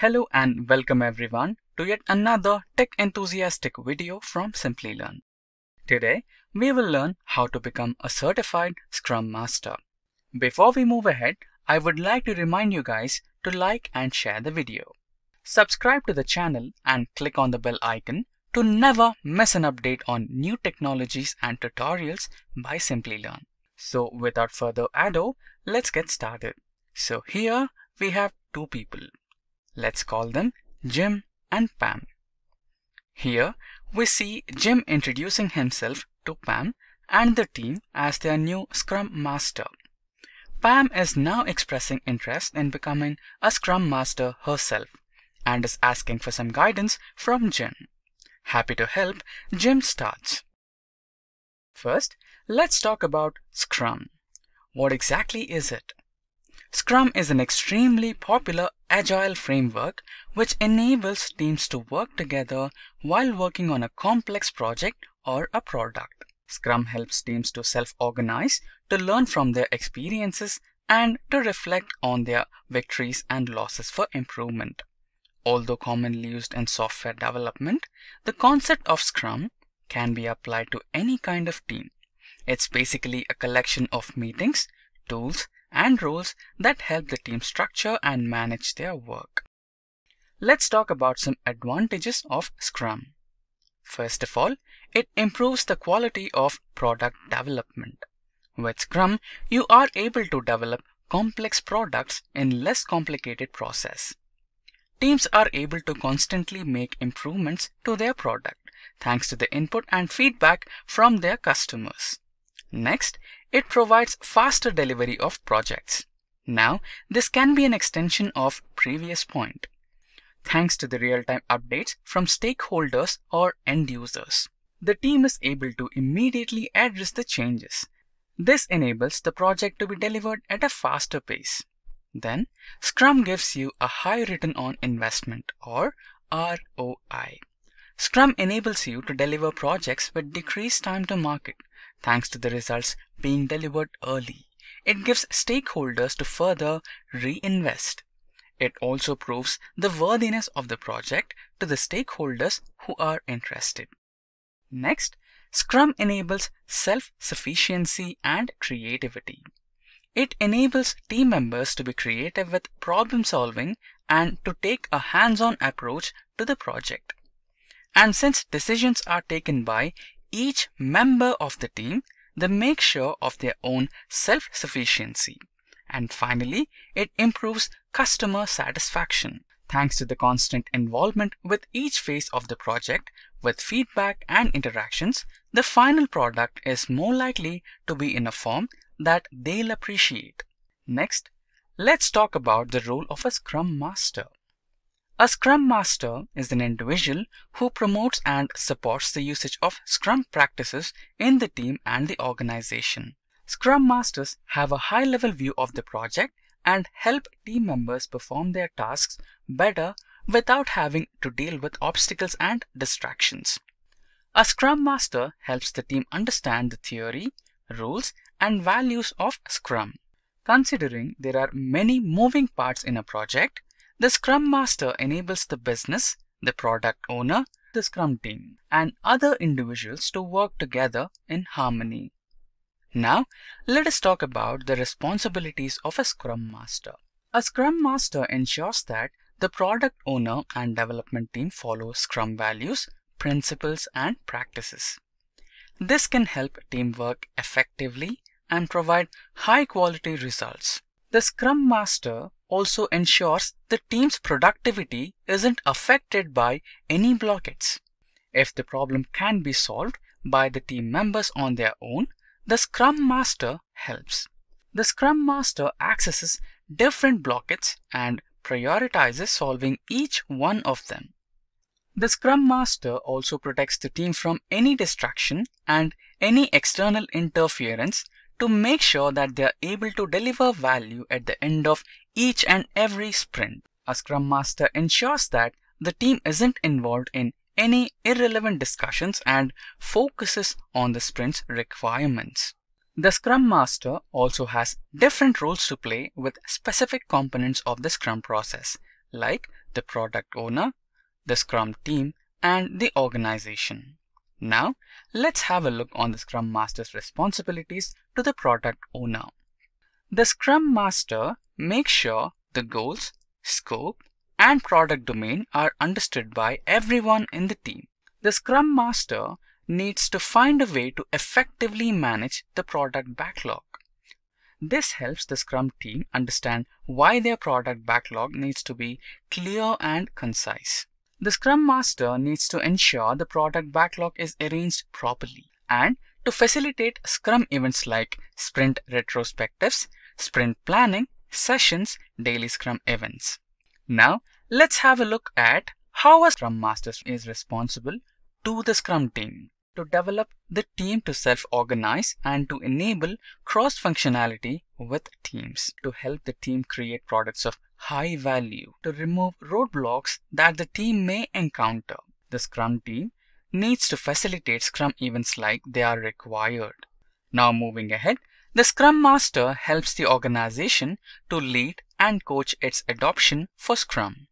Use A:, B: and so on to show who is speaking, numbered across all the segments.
A: Hello and welcome everyone to yet another tech enthusiastic video from Simply Learn. Today, we will learn how to become a certified Scrum Master. Before we move ahead, I would like to remind you guys to like and share the video. Subscribe to the channel and click on the bell icon to never miss an update on new technologies and tutorials by Simply Learn. So without further ado, let's get started. So here we have two people. Let's call them Jim and Pam. Here we see Jim introducing himself to Pam and the team as their new Scrum Master. Pam is now expressing interest in becoming a Scrum Master herself and is asking for some guidance from Jim. Happy to help, Jim starts. First, let's talk about Scrum. What exactly is it? Scrum is an extremely popular agile framework which enables teams to work together while working on a complex project or a product. Scrum helps teams to self-organize, to learn from their experiences, and to reflect on their victories and losses for improvement. Although commonly used in software development, the concept of Scrum can be applied to any kind of team. It's basically a collection of meetings, tools, and roles that help the team structure and manage their work. Let's talk about some advantages of Scrum. First of all, it improves the quality of product development. With Scrum, you are able to develop complex products in less complicated process. Teams are able to constantly make improvements to their product thanks to the input and feedback from their customers. Next, it provides faster delivery of projects. Now, this can be an extension of previous point, thanks to the real-time updates from stakeholders or end users. The team is able to immediately address the changes. This enables the project to be delivered at a faster pace. Then, Scrum gives you a high return on investment or ROI. Scrum enables you to deliver projects with decreased time to market thanks to the results being delivered early. It gives stakeholders to further reinvest. It also proves the worthiness of the project to the stakeholders who are interested. Next, Scrum enables self-sufficiency and creativity. It enables team members to be creative with problem solving and to take a hands-on approach to the project. And since decisions are taken by each member of the team the make sure of their own self-sufficiency. And finally, it improves customer satisfaction thanks to the constant involvement with each phase of the project with feedback and interactions, the final product is more likely to be in a form that they'll appreciate. Next, let's talk about the role of a Scrum Master. A Scrum Master is an individual who promotes and supports the usage of Scrum practices in the team and the organization. Scrum Masters have a high level view of the project and help team members perform their tasks better without having to deal with obstacles and distractions. A Scrum Master helps the team understand the theory, rules, and values of Scrum. Considering there are many moving parts in a project, the Scrum Master enables the business, the product owner, the Scrum team, and other individuals to work together in harmony. Now, let us talk about the responsibilities of a Scrum Master. A Scrum Master ensures that the product owner and development team follow Scrum values, principles, and practices. This can help teamwork effectively and provide high quality results. The Scrum Master also ensures the team's productivity isn't affected by any blockades. If the problem can be solved by the team members on their own, the Scrum Master helps. The Scrum Master accesses different blockets and prioritizes solving each one of them. The Scrum Master also protects the team from any distraction and any external interference to make sure that they are able to deliver value at the end of each and every sprint. A Scrum Master ensures that the team isn't involved in any irrelevant discussions and focuses on the sprint's requirements. The Scrum Master also has different roles to play with specific components of the Scrum process, like the product owner, the Scrum team, and the organization. Now, let's have a look on the Scrum Master's responsibilities to the product owner. The Scrum Master makes sure the goals, scope, and product domain are understood by everyone in the team. The Scrum Master needs to find a way to effectively manage the product backlog. This helps the Scrum team understand why their product backlog needs to be clear and concise. The Scrum Master needs to ensure the product backlog is arranged properly and to facilitate Scrum events like sprint retrospectives, sprint planning, sessions, daily Scrum events. Now, let's have a look at how a Scrum Master is responsible to the Scrum team to develop the team to self-organize and to enable cross-functionality with teams to help the team create products of high value to remove roadblocks that the team may encounter. The Scrum team needs to facilitate Scrum events like they are required. Now moving ahead, the Scrum Master helps the organization to lead and coach its adoption for Scrum.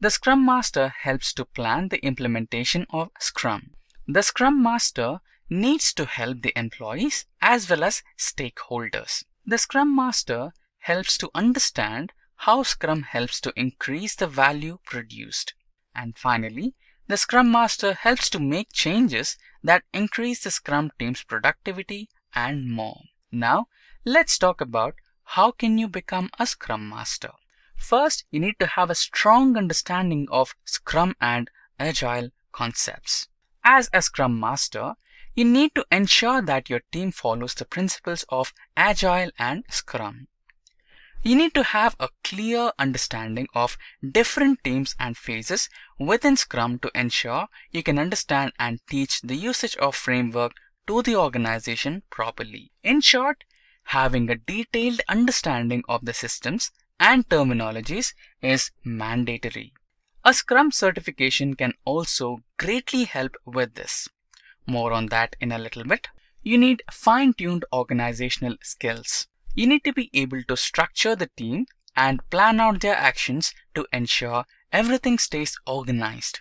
A: The Scrum Master helps to plan the implementation of Scrum. The Scrum Master needs to help the employees as well as stakeholders. The Scrum Master helps to understand how Scrum helps to increase the value produced. And finally, the Scrum Master helps to make changes that increase the Scrum team's productivity and more. Now, let's talk about how can you become a Scrum Master. First, you need to have a strong understanding of Scrum and Agile concepts. As a Scrum Master, you need to ensure that your team follows the principles of Agile and Scrum you need to have a clear understanding of different teams and phases within Scrum to ensure you can understand and teach the usage of framework to the organization properly. In short, having a detailed understanding of the systems and terminologies is mandatory. A Scrum certification can also greatly help with this. More on that in a little bit. You need fine-tuned organizational skills. You need to be able to structure the team and plan out their actions to ensure everything stays organized.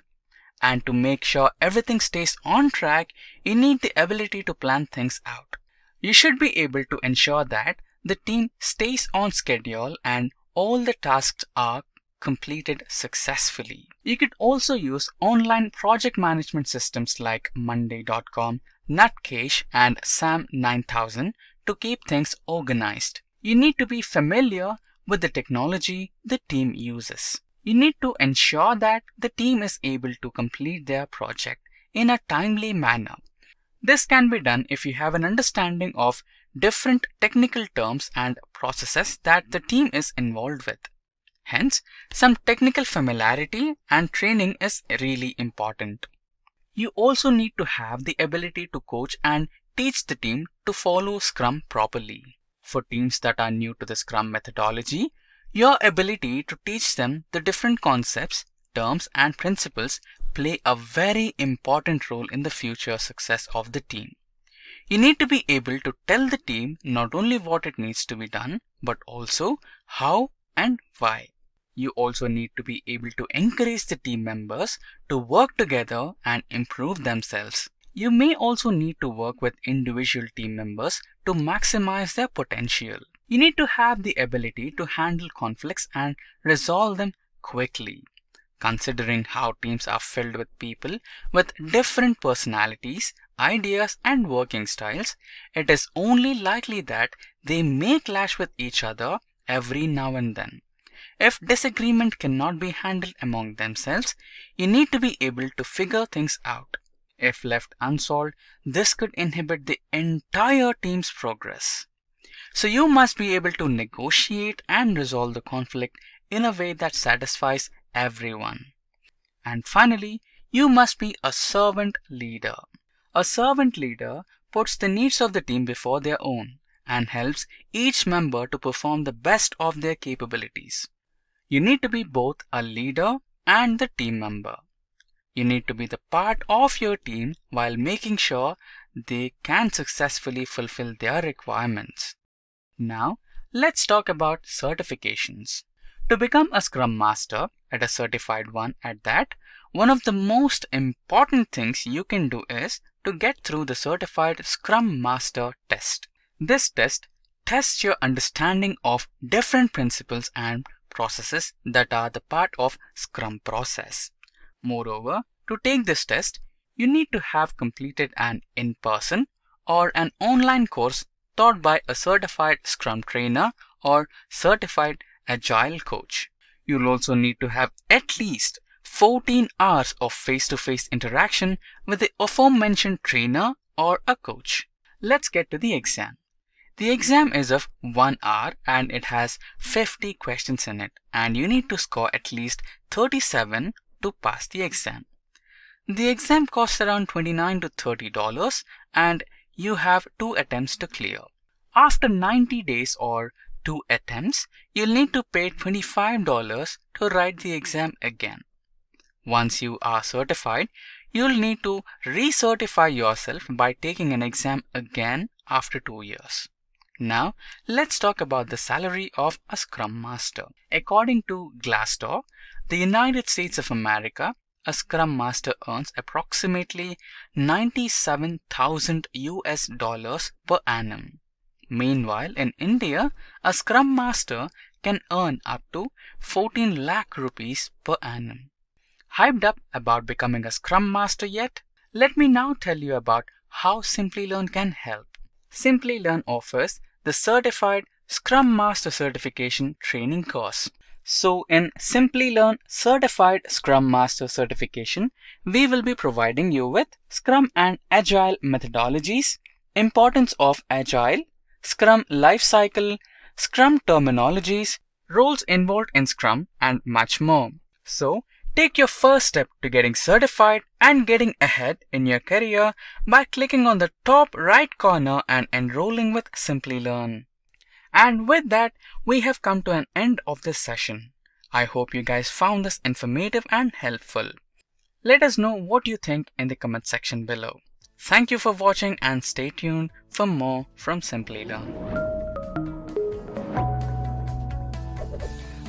A: And to make sure everything stays on track, you need the ability to plan things out. You should be able to ensure that the team stays on schedule and all the tasks are completed successfully. You could also use online project management systems like Monday.com, Nutcash, and SAM 9000 to keep things organized. You need to be familiar with the technology the team uses. You need to ensure that the team is able to complete their project in a timely manner. This can be done if you have an understanding of different technical terms and processes that the team is involved with. Hence, some technical familiarity and training is really important. You also need to have the ability to coach and teach the team to follow Scrum properly. For teams that are new to the Scrum methodology, your ability to teach them the different concepts, terms and principles play a very important role in the future success of the team. You need to be able to tell the team not only what it needs to be done, but also how and why. You also need to be able to encourage the team members to work together and improve themselves. You may also need to work with individual team members to maximize their potential. You need to have the ability to handle conflicts and resolve them quickly. Considering how teams are filled with people with different personalities, ideas, and working styles, it is only likely that they may clash with each other every now and then. If disagreement cannot be handled among themselves, you need to be able to figure things out. If left unsolved, this could inhibit the entire team's progress. So you must be able to negotiate and resolve the conflict in a way that satisfies everyone. And finally, you must be a servant leader. A servant leader puts the needs of the team before their own and helps each member to perform the best of their capabilities. You need to be both a leader and the team member. You need to be the part of your team while making sure they can successfully fulfill their requirements. Now, let's talk about certifications. To become a Scrum Master, and a certified one at that, one of the most important things you can do is to get through the certified Scrum Master test. This test tests your understanding of different principles and processes that are the part of Scrum process. Moreover, to take this test, you need to have completed an in-person or an online course taught by a certified Scrum trainer or certified Agile coach. You'll also need to have at least 14 hours of face-to-face -face interaction with the aforementioned trainer or a coach. Let's get to the exam. The exam is of 1 hour and it has 50 questions in it and you need to score at least 37 to pass the exam. The exam costs around $29 to $30 and you have two attempts to clear. After 90 days or two attempts, you'll need to pay $25 to write the exam again. Once you are certified, you'll need to recertify yourself by taking an exam again after two years. Now, let's talk about the salary of a Scrum Master. According to Glassdoor, the United States of America, a Scrum Master earns approximately 97,000 US dollars per annum. Meanwhile, in India, a Scrum Master can earn up to 14 lakh rupees per annum. Hyped up about becoming a Scrum Master yet? Let me now tell you about how Simply Learn can help. Simply Learn offers the certified Scrum Master certification training course. So in Simply Learn Certified Scrum Master certification, we will be providing you with Scrum and Agile methodologies, importance of Agile, Scrum lifecycle, Scrum terminologies, roles involved in Scrum, and much more. So take your first step to getting certified and getting ahead in your career by clicking on the top right corner and enrolling with Simply Learn. And with that, we have come to an end of this session. I hope you guys found this informative and helpful. Let us know what you think in the comment section below. Thank you for watching and stay tuned for more from Simply Learn.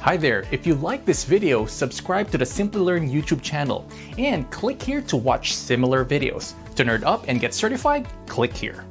A: Hi there, if you like this video, subscribe to the Simply Learn YouTube channel and click here to watch similar videos. To nerd up and get certified, click here.